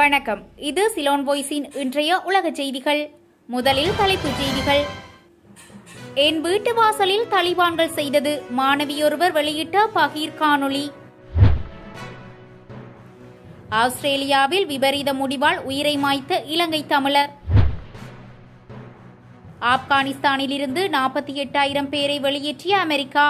வணக்கம் இது சிலோன் வாய்ஸின் இன்றைய உலக செய்திகள் முதலில் தலைப்புச் செய்திகள் என் வீட்டு வாசலில் தலிபான்கள் செய்தது மாணவியொருவர் வெளியிட்ட பகீர் காணொளி ஆஸ்திரேலியாவில் விபரீத முடிவால் உயிரை மாய்த்த இலங்கை தமிழர் ஆப்கானிஸ்தானிலிருந்து நாற்பத்தி எட்டாயிரம் பேரை வெளியேற்றிய அமெரிக்கா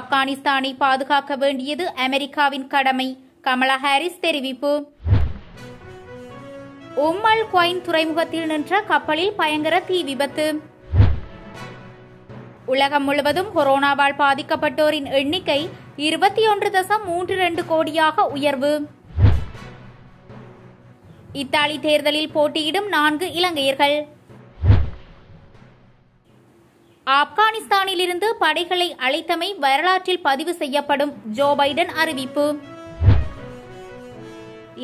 ஆப்கானிஸ்தானை பாதுகாக்க வேண்டியது அமெரிக்காவின் கடமை கமலா ஹாரிஸ் தெரிவிப்பு உம்மல் குவைன் துறைமுகத்தில் நின்ற கப்பலில் பயங்கர தீ விபத்து உலகம் முழுவதும் கொரோனாவால் பாதிக்கப்பட்டோரின் எண்ணிக்கை இருபத்தி ஒன்று தசம் மூன்று ரெண்டு கோடியாக உயர்வு இத்தாலி தேர்தலில் போட்டியிடும் நான்கு இலங்கையர்கள் ஆப்கானிஸ்தானிலிருந்து படைகளை அழைத்தமை வரலாற்றில் பதிவு செய்யப்படும் ஜோ பைடன் அறிவிப்பு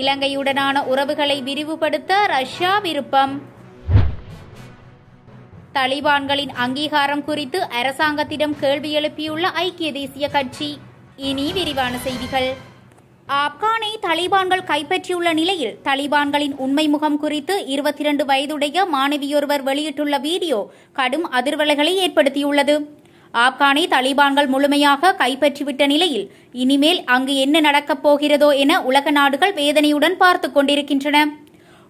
இலங்கையுடனான உறவுகளை விரிவுபடுத்த ரஷ்யா விருப்பம் தலிபான்களின் அங்கீகாரம் குறித்து அரசாங்கத்திடம் கேள்வி எழுப்பியுள்ள ஐக்கிய தேசிய கட்சி இனி விரிவான செய்திகள் ஆப்கானை தலிபான்கள் கைப்பற்றியுள்ள நிலையில் தலிபான்களின் உண்மை முகம் குறித்து இருபத்தி இரண்டு வயதுடைய மாணவியொருவர் வெளியிட்டுள்ள வீடியோ கடும் அதிர்வலைகளை ஏற்படுத்தியுள்ளது ஆப்கானை தலிபான்கள் முழுமையாக கைப்பற்றிவிட்ட நிலையில் இனிமேல் அங்கு என்ன நடக்கப் போகிறதோ என உலக நாடுகள் வேதனையுடன் பார்த்து கொண்டிருக்கின்றன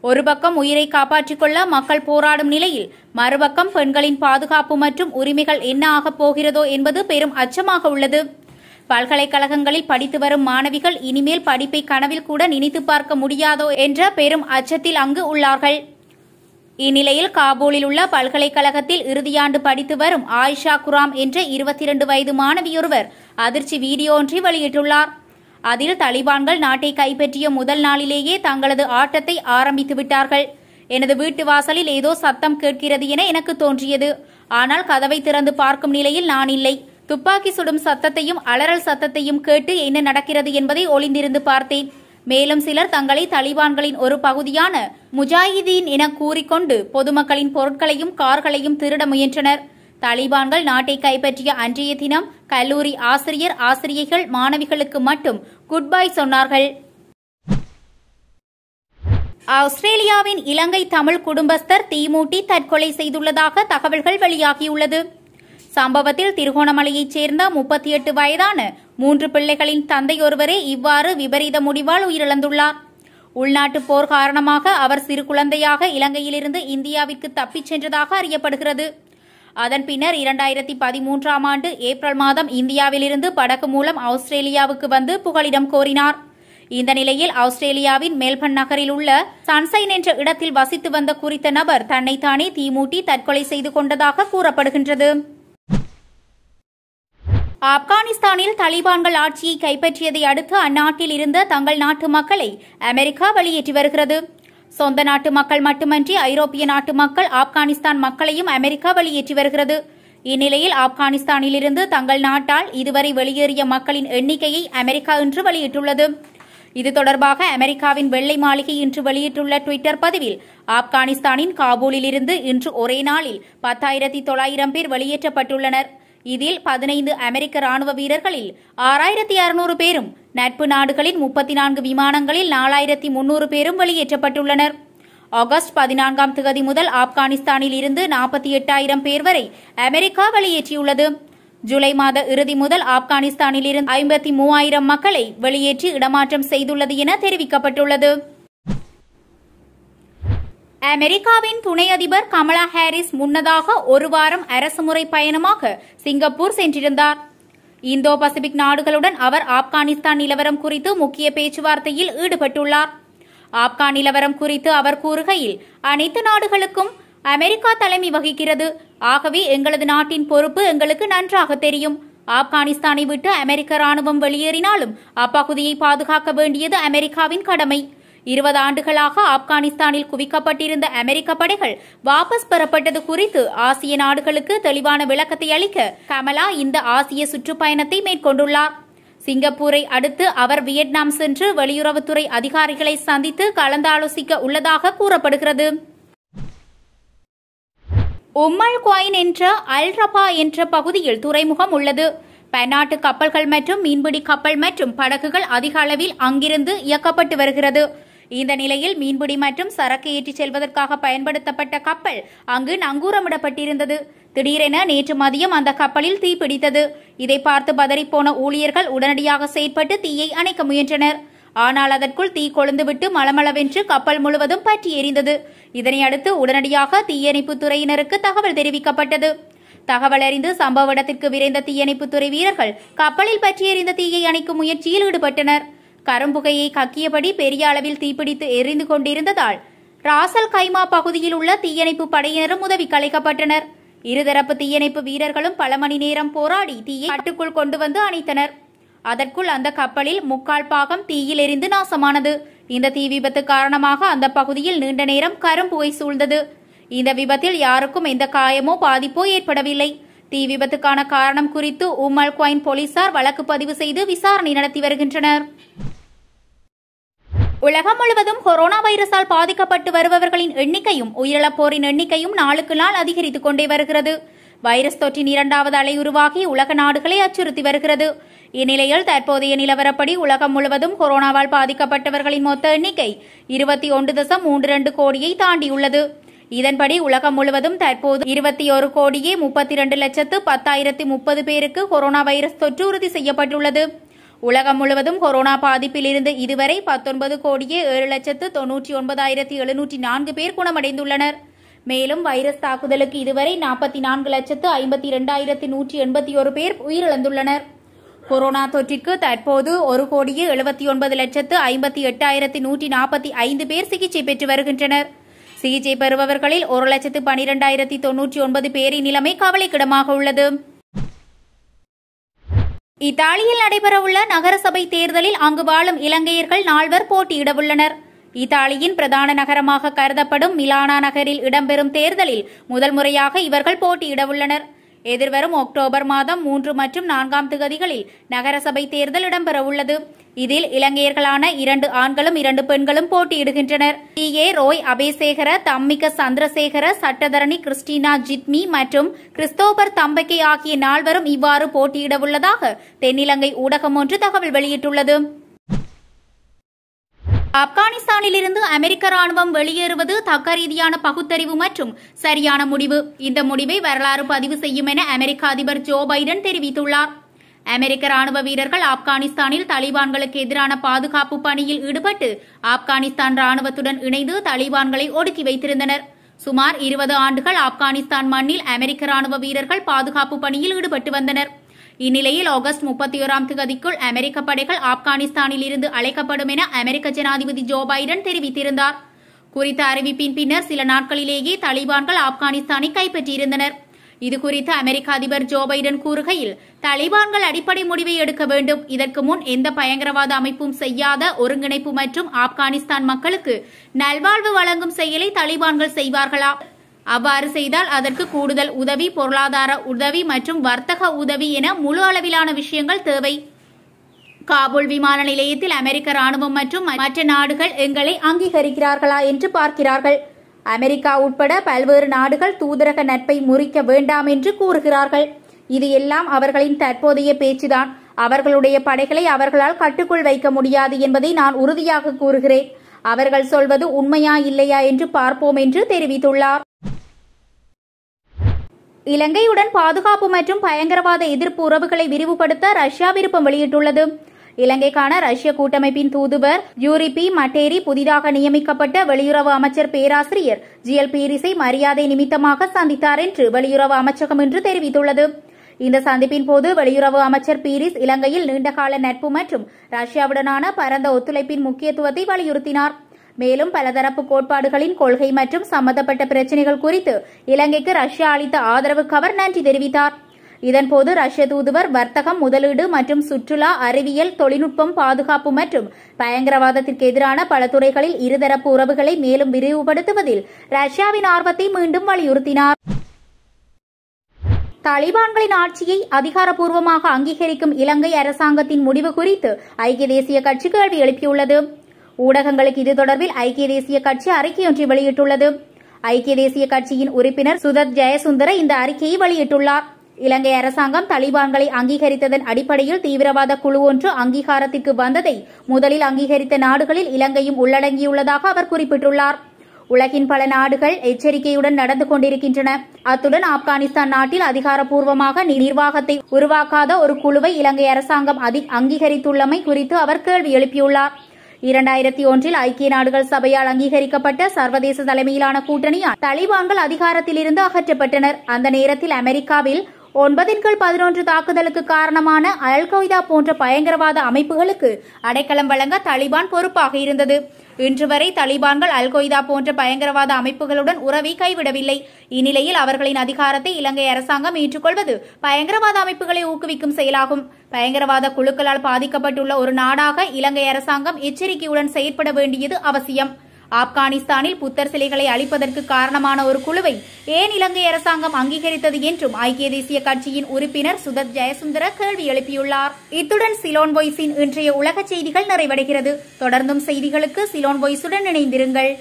ஒரு பக்கம் உயிரை காப்பாற்றிக் கொள்ள மக்கள் போராடும் நிலையில் மறுபக்கம் பெண்களின் பாதுகாப்பு மற்றும் உரிமைகள் என்ன ஆகப் போகிறதோ என்பது பெரும் அச்சமாக உள்ளது பல்கலைக்கழகங்களில் படித்து வரும் மாணவிகள் இனிமேல் படிப்பை கனவில் கூட நினைத்து பார்க்க முடியாதோ என்ற பெரும் அச்சத்தில் அங்கு உள்ளார்கள் இந்நிலையில் காபூலில் உள்ள பல்கலைக்கழகத்தில் இறுதியாண்டு படித்து வரும் ஆயிஷா குராம் என்ற இருபத்தி இரண்டு வயது மாணவியொருவர் அதிர்ச்சி வீடியோ ஒன்றை வெளியிட்டுள்ளார் அதில் தலிபான்கள் நாட்டை கைப்பற்றிய முதல் நாளிலேயே தங்களது ஆட்டத்தை ஆரம்பித்து விட்டார்கள் எனது வீட்டு வாசலில் ஏதோ சத்தம் கேட்கிறது என எனக்கு தோன்றியது ஆனால் கதவை திறந்து பார்க்கும் நிலையில் நான் இல்லை துப்பாக்கி சுடும் சத்தத்தையும் அலறல் சத்தத்தையும் கேட்டு என்ன நடக்கிறது என்பதை ஒளிந்திருந்து பார்த்தேன் மேலும் சிலர் தங்களை தலிபான்களின் ஒரு பகுதியான முஜாஹிதீன் என கூறிக்கொண்டு பொதுமக்களின் பொருட்களையும் கார்களையும் திருட முயன்றனர் தலிபான்கள் நாட்டை கைப்பற்றிய அன்றைய தினம் கல்லூரி ஆசிரியர் ஆசிரியைகள் மாணவிகளுக்கு மட்டும் குட் பை சொன்னார்கள் ஆஸ்திரேலியாவின் இலங்கை தமிழ் குடும்பஸ்தர் தீமூட்டி தற்கொலை செய்துள்ளதாக தகவல்கள் வெளியாகியுள்ளது சம்பவத்தில் திருகோணமலையைச் சேர்ந்த முப்பத்தி எட்டு வயதான மூன்று பிள்ளைகளின் தந்தை ஒருவரே இவ்வாறு விபரீத முடிவால் உயிரிழந்துள்ளார் உள்நாட்டு போர் காரணமாக அவர் சிறு குழந்தையாக இலங்கையிலிருந்து இந்தியாவிற்கு தப்பிச் சென்றதாக அறியப்படுகிறது அதன் பின்னர் இரண்டாயிரத்தி பதிமூன்றாம் ஆண்டு ஏப்ரல் மாதம் இந்தியாவிலிருந்து படகு மூலம் ஆஸ்திரேலியாவுக்கு வந்து புகலிடம் கோரினார் இந்த நிலையில் ஆஸ்திரேலியாவின் மெல்பர்ன் நகரில் உள்ள சன்சைன் என்ற இடத்தில் வசித்து வந்த குறித்த நபர் தன்னைத்தானே தீமூட்டி தற்கொலை செய்து கொண்டதாக கூறப்படுகின்றது ஆப்கானிஸ்தானில் தலிபான்கள் ஆட்சியை கைப்பற்றியதை அடுத்து அந்நாட்டில் இருந்த தங்கள் நாட்டு மக்களை அமெரிக்கா வெளியேற்றி வருகிறது சொந்த நாட்டு மக்கள் மட்டுமன்றி ஐரோப்பிய நாட்டு மக்கள் ஆப்கானிஸ்தான் மக்களையும் அமெரிக்கா வெளியேற்றி வருகிறது இந்நிலையில் ஆப்கானிஸ்தானிலிருந்து தங்கள் நாட்டால் இதுவரை வெளியேறிய மக்களின் எண்ணிக்கையை அமெரிக்கா இன்று வெளியிட்டுள்ளது இது தொடர்பாக அமெரிக்காவின் வெள்ளை மாளிகை இன்று வெளியிட்டுள்ள டுவிட்டர் பதிவில் ஆப்கானிஸ்தானின் காபூலிலிருந்து இன்று ஒரே நாளில் பத்தாயிரத்தி தொள்ளாயிரம் பேர் வெளியேற்றப்பட்டுள்ளனா் இதில் பதினைந்து அமெரிக்க ராணுவ வீரர்களில் ஆறாயிரத்தி அறுநூறு பேரும் நட்பு நாடுகளின் முப்பத்தி நான்கு விமானங்களில் நாலாயிரத்தி முன்னூறு பேரும் வெளியேற்றப்பட்டுள்ளனர் ஆகஸ்ட் பதினான்காம் திகதி முதல் ஆப்கானிஸ்தானில் இருந்து நாற்பத்தி எட்டாயிரம் பேர் வரை அமெரிக்கா வெளியேற்றியுள்ளது ஜூலை மாத இறுதி முதல் ஆப்கானிஸ்தானில் இருந்து ஐம்பத்தி மூவாயிரம் மக்களை வெளியேற்றி இடமாற்றம் செய்துள்ளது என தெரிவிக்கப்பட்டுள்ளது அமெரிக்காவின் துணை அதிபர் கமலா ஹாரிஸ் முன்னதாக ஒரு வாரம் அரசுமுறை பயணமாக சிங்கப்பூர் சென்றிருந்தார் இந்தோ பசிபிக் நாடுகளுடன் அவர் ஆப்கானிஸ்தான் நிலவரம் குறித்து முக்கிய பேச்சுவார்த்தையில் ஈடுபட்டுள்ளார் ஆப்கான் நிலவரம் குறித்து அவர் கூறுகையில் அனைத்து நாடுகளுக்கும் அமெரிக்கா தலைமை வகிக்கிறது ஆகவே எங்களது நாட்டின் பொறுப்பு எங்களுக்கு நன்றாக தெரியும் ஆப்கானிஸ்தானை விட்டு அமெரிக்க ராணுவம் வெளியேறினாலும் அப்பகுதியை பாதுகாக்க வேண்டியது அமெரிக்காவின் கடமை இருபது ஆண்டுகளாக ஆப்கானிஸ்தானில் குவிக்கப்பட்டிருந்த அமெரிக்க படைகள் வாபஸ் பெறப்பட்டது குறித்து ஆசிய நாடுகளுக்கு தெளிவான விளக்கத்தை அளிக்க கமலா இந்த ஆசிய சுற்றுப்பயணத்தை மேற்கொண்டுள்ளார் சிங்கப்பூரை அடுத்து அவர் வியட்நாம் சென்று வெளியுறவுத்துறை அதிகாரிகளை சந்தித்து கலந்தாலோசிக்க உள்ளதாக கூறப்படுகிறது உம்மல் குவாயின் என்ற அல் ரபா என்ற பகுதியில் துறைமுகம் உள்ளது பன்னாட்டு கப்பல்கள் மற்றும் மீன்பிடி கப்பல் மற்றும் படகுகள் அதிக அளவில் அங்கிருந்து இயக்கப்பட்டு வருகிறது இந்த நிலையில் மீன்பிடி மற்றும் சரக்கு ஏற்றிச் செல்வதற்காக பயன்படுத்தப்பட்ட கப்பல் அங்கு நங்கூரமிடப்பட்டிருந்தது திடீரென நேற்று மதியம் அந்த கப்பலில் தீப்பிடித்தது இதை பார்த்து பதறிப்போன ஊழியர்கள் உடனடியாக செயற்பட்டு தீயை அணைக்க முயன்றனர் ஆனால் அதற்குள் தீ கொழுந்துவிட்டு மளமளவென்று கப்பல் முழுவதும் பற்றி எரிந்தது இதனையடுத்து உடனடியாக தீயணைப்பு துறையினருக்கு தகவல் தெரிவிக்கப்பட்டது தகவல் அறிந்து சம்பவ இடத்திற்கு விரைந்த தீயணைப்புத்துறை வீரர்கள் கப்பலில் பற்றி எறிந்த தீயை அணைக்கும் முயற்சியில் ஈடுபட்டனர் கரும்புகையை கக்கியபடி பெரிய அளவில் தீப்பிடித்து எரிந்து கொண்டிருந்ததால் ராசல் கைமா பகுதியில் உள்ள தீயணைப்பு படையினரும் உதவி கலைக்கப்பட்டனர் இருதரப்பு தீயணைப்பு வீரர்களும் பல மணி நேரம் போராடி தீயை கட்டுக்குள் கொண்டு வந்து அணைத்தனர் அதற்குள் அந்த கப்பலில் முக்கால் பாகம் தீயில் எரிந்து நாசமானது இந்த தீ விபத்து காரணமாக அந்த பகுதியில் நீண்ட நேரம் கரும்புகை சூழ்ந்தது இந்த விபத்தில் யாருக்கும் எந்த காயமோ பாதிப்போ ஏற்படவில்லை தீ விபத்துக்கான காரணம் குறித்து உமல் குவைன் போலீசார் வழக்கு பதிவு செய்து விசாரணை நடத்தி வருகின்றனர் உலகம் முழுவதும் கொரோனா வைரஸால் பாதிக்கப்பட்டு வருபவர்களின் எண்ணிக்கையும் உயிரிழப்போரின் எண்ணிக்கையும் நாளுக்கு நாள் அதிகரித்துக் கொண்டே வருகிறது வைரஸ் தொற்றின் இரண்டாவது அலை உருவாகி உலக நாடுகளை அச்சுறுத்தி வருகிறது இந்நிலையில் தற்போதைய நிலவரப்படி உலகம் முழுவதும் கொரோனாவால் பாதிக்கப்பட்டவர்களின் மொத்த எண்ணிக்கை இருபத்தி ஒன்று தசம் மூன்று இரண்டு கோடியை தாண்டியுள்ளது இதன்படி உலகம் முழுவதும் தற்போது இருபத்தி ஒரு கோடியே முப்பத்தி இரண்டு லட்சத்து பத்தாயிரத்தி முப்பது பேருக்கு கொரோனா வைரஸ் தொற்று உறுதி செய்யப்பட்டுள்ளது உலகம் முழுவதும் கொரோனா பாதிப்பில் இருந்து இதுவரை பத்தொன்பது கோடியே ஏழு லட்சத்து தொன்னூற்றி ஒன்பதாயிரத்தி எழுநூற்றி நான்கு பேர் குணமடைந்துள்ளனர் மேலும் வைரஸ் தாக்குதலுக்கு இதுவரை நாற்பத்தி நான்கு லட்சத்து ஐம்பத்தி இரண்டாயிரத்தி நூற்றி எண்பத்தி ஒரு பேர் உயிரிழந்துள்ளனர் கொரோனா தொற்றிற்கு தற்போது ஒரு கோடியே எழுபத்தி ஒன்பது லட்சத்து ஐம்பத்தி எட்டாயிரத்தி நூற்றி நாற்பத்தி ஐந்து பேர் சிகிச்சை பெற்று வருகின்றனர் சிகிச்சை பெறுபவர்களில் ஒரு லட்சத்து பனிரெண்டாயிரத்தி தொன்னூற்றி ஒன்பது பேரின் நிலைமை கவலைக்கிடமாக உள்ளது இத்தாலியில் நடைபெறவுள்ள நகரசபை தேர்தலில் அங்கு வாழும் இலங்கையர்கள் நால்வர் போட்டியிடவுள்ளனர் இத்தாலியின் பிரதான நகரமாக கருதப்படும் மிலானா நகரில் இடம்பெறும் தேர்தலில் முதல் முறையாக இவர்கள் போட்டியிடவுள்ளனர் எதிர்வரும் அக்டோபர் மாதம் மூன்று மற்றும் நான்காம் திகதிகளில் நகரசபை தேர்தல் இடம்பெறவுள்ளது இதில் இலங்கையர்களான இரண்டு ஆண்களும் இரண்டு பெண்களும் போட்டியிடுகின்றனர் D A Roy Abeysekara Dhammika Chandrasekara சட்டதரணி கிறிஸ்டினா ஜித்மி மற்றும் கிறிஸ்தோபர் தம்பக்கை ஆகிய நால்வரும் இவ்வாறு போட்டியிடவுள்ளதாக தென்னிலங்கை ஊடகம் ஒன்று தகவல் வெளியிட்டுள்ளது ஆப்கானிஸ்தானிலிருந்து அமெரிக்க ராணுவம் வெளியேறுவது தக்க ரீதியான பகுத்தறிவு மற்றும் சரியான முடிவு இந்த முடிவை வரலாறு பதிவு செய்யும் என அமெரிக்க அதிபர் ஜோ பைடன் தெரிவித்துள்ளார் அமெரிக்க ராணுவ வீரர்கள் ஆப்கானிஸ்தானில் தலிபான்களுக்கு எதிரான பாதுகாப்பு பணியில் ஈடுபட்டு ஆப்கானிஸ்தான் ராணுவத்துடன் இணைந்து தலிபான்களை ஒடுக்கி வைத்திருந்தனர் சுமார் இருபது ஆண்டுகள் ஆப்கானிஸ்தான் மண்ணில் அமெரிக்க ராணுவ வீரர்கள் பாதுகாப்பு பணியில் ஈடுபட்டு வந்தனர் இந்நிலையில் ஆகஸ்ட் முப்பத்தி ஓராம் தேதிக்குள் அமெரிக்க படைகள் ஆப்கானிஸ்தானில் இருந்து அழைக்கப்படும் என அமெரிக்க ஜனாதிபதி ஜோ பைடன் தெரிவித்திருந்தார் குறித்த அறிவிப்பின் பின்னர் சில நாட்களிலேயே தலிபான்கள் ஆப்கானிஸ்தானை கைப்பற்றியிருந்தனர் இதுகுறித்து அமெரிக்க அதிபர் ஜோ பைடன் கூறுகையில் தலிபான்கள் அடிப்படை முடிவை எடுக்க வேண்டும் இதற்கு முன் எந்த பயங்கரவாத அமைப்பும் செய்யாத ஒருங்கிணைப்பு மற்றும் ஆப்கானிஸ்தான் மக்களுக்கு நல்வாழ்வு வழங்கும் செயலை தலிபான்கள் செய்வார்களா அவ்வாறு செய்தால் அதற்கு கூடுதல் உதவி பொருளாதார உதவி மற்றும் வர்த்தக உதவி என முழு அளவிலான விஷயங்கள் தேவை காபூல் விமான நிலையத்தில் அமெரிக்க ராணுவம் மற்றும் மற்ற நாடுகள் எங்களை அங்கீகரிக்கிறார்களா என்று பார்க்கிறார்கள் அமெரிக்கா உட்பட பல்வேறு நாடுகள் தூதரக நட்பை முறிக்க வேண்டாம் என்று கூறுகிறார்கள் இது எல்லாம் அவர்களின் தற்போதைய பேச்சுதான் அவர்களுடைய படைகளை அவர்களால் கட்டுக்குள் வைக்க முடியாது என்பதை நான் உறுதியாக கூறுகிறேன் அவர்கள் சொல்வது உண்மையா இல்லையா என்று பார்ப்போம் என்று தெரிவித்துள்ளார் இலங்கையுடன் பாதுகாப்பு மற்றும் பயங்கரவாத எதிர்ப்பு உறவுகளை விரிவுபடுத்த ரஷ்யா விருப்பம் வெளியிட்டுள்ளது இலங்கைக்கான ரஷ்ய கூட்டமைப்பின் தூதுவர் யூரிபி மட்டேரி புதிதாக நியமிக்கப்பட்ட வெளியுறவு அமைச்சர் பேராசிரியர் ஜி எல் பீரிஸை மரியாதை நிமித்தமாக சந்தித்தார் என்று வெளியுறவு அமைச்சகம் இன்று தெரிவித்துள்ளது இந்த சந்திப்பின் போது வெளியுறவு அமைச்சர் பீரிஸ் இலங்கையில் நீண்டகால நட்பு மற்றும் ரஷ்யாவுடனான பரந்த ஒத்துழைப்பின் முக்கியத்துவத்தை வலியுறுத்தினார் மேலும் பலதரப்பு கோட்பாடுகளின் கொள்கை மற்றும் சம்பந்தப்பட்ட பிரச்சினைகள் குறித்து இலங்கைக்கு ரஷ்யா அளித்த கவர் நன்றி தெரிவித்தார் இதன்போது ரஷ்ய தூதுவர் வர்த்தகம் முதலீடு மற்றும் சுற்றுலா அறிவியல் தொழில்நுட்பம் பாதுகாப்பு மற்றும் பயங்கரவாதத்திற்கு எதிரான பல துறைகளில் இருதரப்பு உறவுகளை மேலும் விரிவுபடுத்துவதில் ரஷ்யாவின் ஆர்வத்தை மீண்டும் வலியுறுத்தினார் தாலிபான்களின் ஆட்சியை அதிகாரப்பூர்வமாக அங்கீகரிக்கும் இலங்கை அரசாங்கத்தின் முடிவு குறித்து ஐக்கிய தேசிய கட்சி கேள்வி எழுப்பியுள்ளது ஊடகங்களுக்கு இது தொடர்பில் ஐக்கிய தேசிய கட்சி ஒன்றை வெளியிட்டுள்ளது ஐக்கிய தேசிய கட்சியின் உறுப்பினர் சுதத் ஜெயசுந்தர இந்த அறிக்கையை வெளியிட்டுள்ளார் இலங்கை அரசாங்கம் தலிபான்களை அங்கீகரித்ததன் அடிப்படையில் தீவிரவாத குழு ஒன்று அங்கீகாரத்திற்கு வந்ததை முதலில் அங்கீகரித்த நாடுகளில் இலங்கையும் உள்ளடங்கியுள்ளதாக அவர் குறிப்பிட்டுள்ளார் உலகின் பல நாடுகள் எச்சரிக்கையுடன் நடந்து கொண்டிருக்கின்றன அத்துடன் ஆப்கானிஸ்தான் நாட்டில் அதிகாரப்பூர்வமாக நிர்வாகத்தை உருவாக்காத ஒரு குழுவை இலங்கை அரசாங்கம் அங்கீகரித்துள்ளமை குறித்து அவர் கேள்வி எழுப்பியுள்ளார் இரண்டாயிரத்தி ஒன்றில் ஐக்கிய நாடுகள் சபையால் அங்கீகரிக்கப்பட்ட சர்வதேச தலைமையிலான கூட்டணியால் தலிபான்கள் அதிகாரத்திலிருந்து அகற்றப்பட்டனர் அந்த நேரத்தில் அமெரிக்காவில் ஒன்பதின்கள் பதினொன்று தாக்குதலுக்கு காரணமான அல் கொய்தா போன்ற பயங்கரவாத அமைப்புகளுக்கு அடைக்கலம் வழங்க தலிபான் பொறுப்பாக இருந்தது இன்று வரை தலிபான்கள் அல் கொய்தா போன்ற பயங்கரவாத அமைப்புகளுடன் உறவை கைவிடவில்லை இந்நிலையில் அவர்களின் அதிகாரத்தை இலங்கை அரசாங்கம் ஏற்றுக்கொள்வது பயங்கரவாத அமைப்புகளை ஊக்குவிக்கும் செயலாகும் பயங்கரவாத குழுக்களால் பாதிக்கப்பட்டுள்ள ஒரு நாடாக இலங்கை அரசாங்கம் எச்சரிக்கையுடன் செயற்பட வேண்டியது அவசியம் ஆப்கானிஸ்தானில் புத்தர் சிலைகளை அழிப்பதற்கு காரணமான ஒரு குழுவை ஏன் இலங்கை அரசாங்கம் அங்கீகரித்தது என்றும் ஐக்கிய தேசிய கட்சியின் உறுப்பினர் சுதத் ஜெயசுந்தர கேள்வி எழுப்பியுள்ளார் இத்துடன் சிலோன் வாய்ஸின் இன்றைய உலக செய்திகள் நிறைவடைகிறது தொடர்ந்தும் செய்திகளுக்கு சிலோன் வாய்ஸுடன் இணைந்திருங்கள்